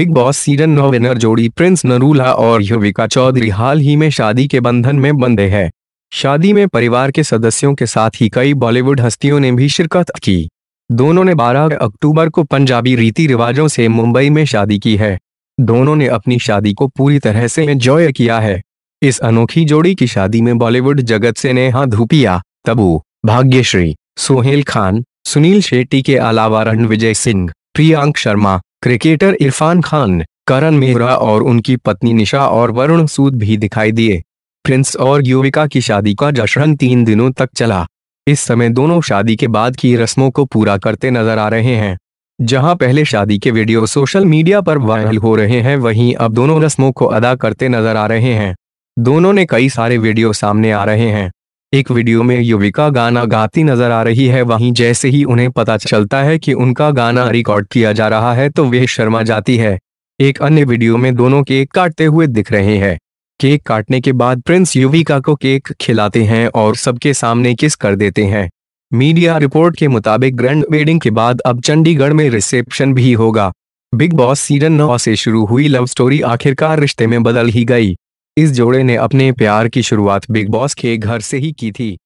big Boss season नौ winner जोड़ी Prince Narula और युविका चौधरी हाल ही में शादी के बंधन में बंधे हैं शादी में परिवार के सदस्यों के साथ ही कई बॉलीवुड हस्तियों ने भी शिरकत की दोनों ने 12 अक्टूबर को पंजाबी रीति रिवाजों से मुंबई में शादी की है दोनों ने अपनी शादी को पूरी तरह से एंजॉय किया है इस अनोखी जोड़ी की शादी में बॉलीवुड जगत से नेहा धूपिया तबू भाग्यश्री सोहेल खान सुनील शेट्टी के अलावा रणविजय सिंह प्रियांक शर्मा क्रिकेटर इरफान खान करण मेहरा और उनकी पत्नी निशा और वरुण सूद भी दिखाई दिए प्रिंस और युविका की शादी का जश्न तीन दिनों तक चला इस समय दोनों शादी के बाद की रस्मों को पूरा करते नजर आ रहे हैं जहां पहले शादी के वीडियो सोशल मीडिया पर वायरल हो रहे हैं वहीं अब दोनों रस्मों को अदा करते नजर आ रहे हैं दोनों ने कई सारे वीडियो सामने आ रहे हैं एक वीडियो में युविका गाना गाती नजर आ रही है वहीं जैसे ही उन्हें पता चलता है कि उनका गाना रिकॉर्ड किया जा रहा है तो वे शर्मा जाती है एक अन्य वीडियो में दोनों केक काटते हुए दिख रहे हैं केक काटने के बाद प्रिंस युविका को केक खिलाते हैं और सबके सामने किस कर देते हैं मीडिया रिपोर्ट के मुताबिक ग्रैंड वेडिंग के बाद अब चंडीगढ़ में रिसेप्शन भी होगा बिग बॉस सीजन नौ से शुरू हुई लव स्टोरी आखिरकार रिश्ते में बदल ही गई इस जोड़े ने अपने प्यार की शुरुआत बिग बॉस के घर से ही की थी